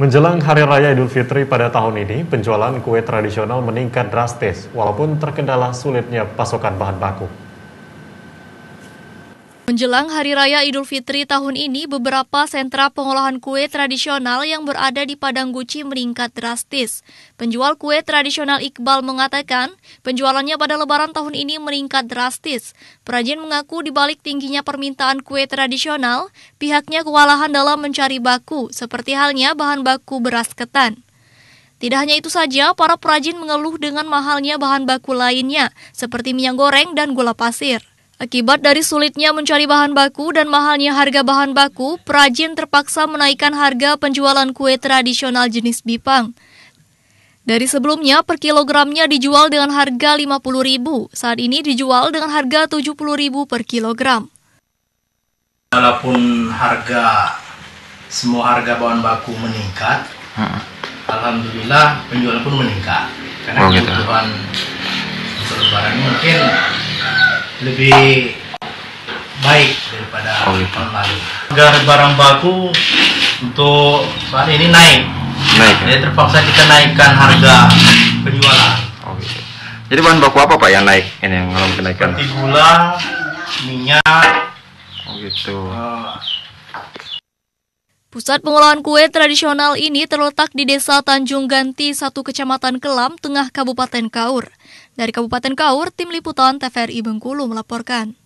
Menjelang Hari Raya Idul Fitri pada tahun ini, penjualan kue tradisional meningkat drastis, walaupun terkendala sulitnya pasokan bahan baku. Menjelang Hari Raya Idul Fitri tahun ini, beberapa sentra pengolahan kue tradisional yang berada di Padang Guci meningkat drastis. Penjual kue tradisional Iqbal mengatakan, penjualannya pada lebaran tahun ini meningkat drastis. Perajin mengaku di balik tingginya permintaan kue tradisional, pihaknya kewalahan dalam mencari baku, seperti halnya bahan baku beras ketan. Tidak hanya itu saja, para perajin mengeluh dengan mahalnya bahan baku lainnya, seperti minyak goreng dan gula pasir. Akibat dari sulitnya mencari bahan baku dan mahalnya harga bahan baku, perajin terpaksa menaikkan harga penjualan kue tradisional jenis bipang. Dari sebelumnya, per kilogramnya dijual dengan harga Rp50.000, saat ini dijual dengan harga Rp70.000 per kilogram. Walaupun harga, semua harga bahan baku meningkat, hmm. Alhamdulillah penjualan pun meningkat. Karena oh, gitu. kebutuhan untuk lebaran mungkin lebih baik daripada oh, gitu. tahun lalu. Agar barang baku untuk saat ini naik. Naik. Ya? Jadi terpaksa kita naikkan harga penjualan. Oke. Oh, gitu. Jadi bahan baku apa Pak yang naik? Ini yang mengalami kenaikan. Seperti gula, minyak. Oh gitu. Uh, Pusat pengolahan kue tradisional ini terletak di Desa Tanjung Ganti, satu Kecamatan Kelam, Tengah Kabupaten Kaur. Dari Kabupaten Kaur, Tim Liputan TVRI Bengkulu melaporkan.